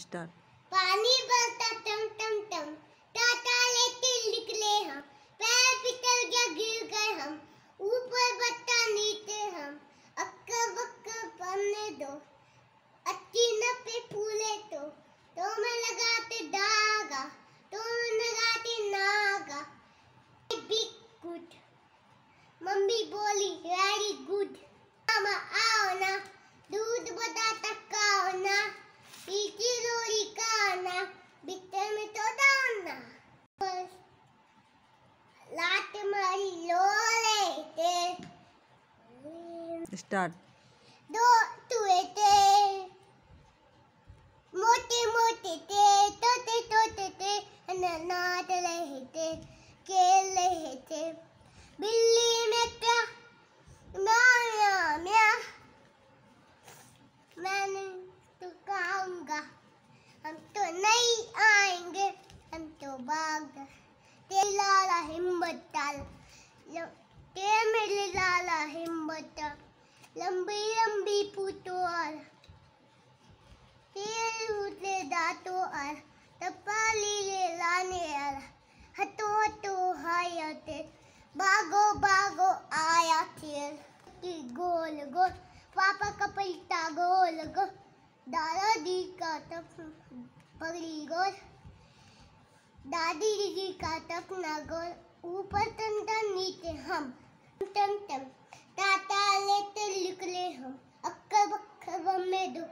start पानी बरसा टम टम टम टाटा लेते निकले हम पैर पिसल गया गिर गए हम ऊपर बत्ता नीचे हम अक्का बक्का पन्ने दो अच्छी न पे फूले तो तो मैं लगाते दागा तो मैं लगाते नागा बिग गुड मम्मी बोली वेरी गुड मामा आओ ना स्टार्ट दो तुए थे मोटे मोटे थे तोते तोते थे अनानात रहे थे खेल रहे थे बिल्ली में क्या माया म्या मैंने तो कहूँगा हम तो नहीं आएंगे हम तो भाग तेला हिम्मत डाल ते मेरे लाला हिम्मत लंबी लंबी पूतो और तेल उठे दातो और तपाली ले लाने और हतो हतो हाया तेल बागो बागो आया तेल की गोल गोल पापा का पलटा गोल गोल दी का तप पगड़ी गोल दादी जी का तप ना गोल ऊपर टन टन नीचे हम टम टम टाटा लेते निकले हम बम में दो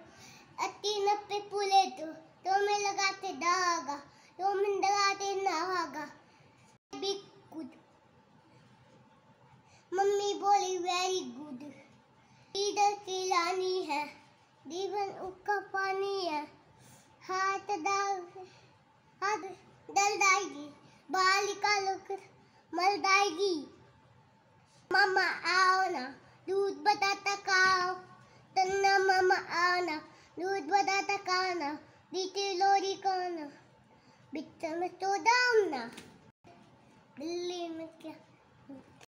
पुले दो तो में लगाते दागा तो में लगाते गुड मम्मी बोली वेरी गुड की लानी है जीवन उसका पानी है हाथ हाथ डल जाएगी बाल निकालो मल जाएगी मामा आओ दूध बताता काना बीती लोरी काना बिट्टा में तो दामना बिल्ली में क्या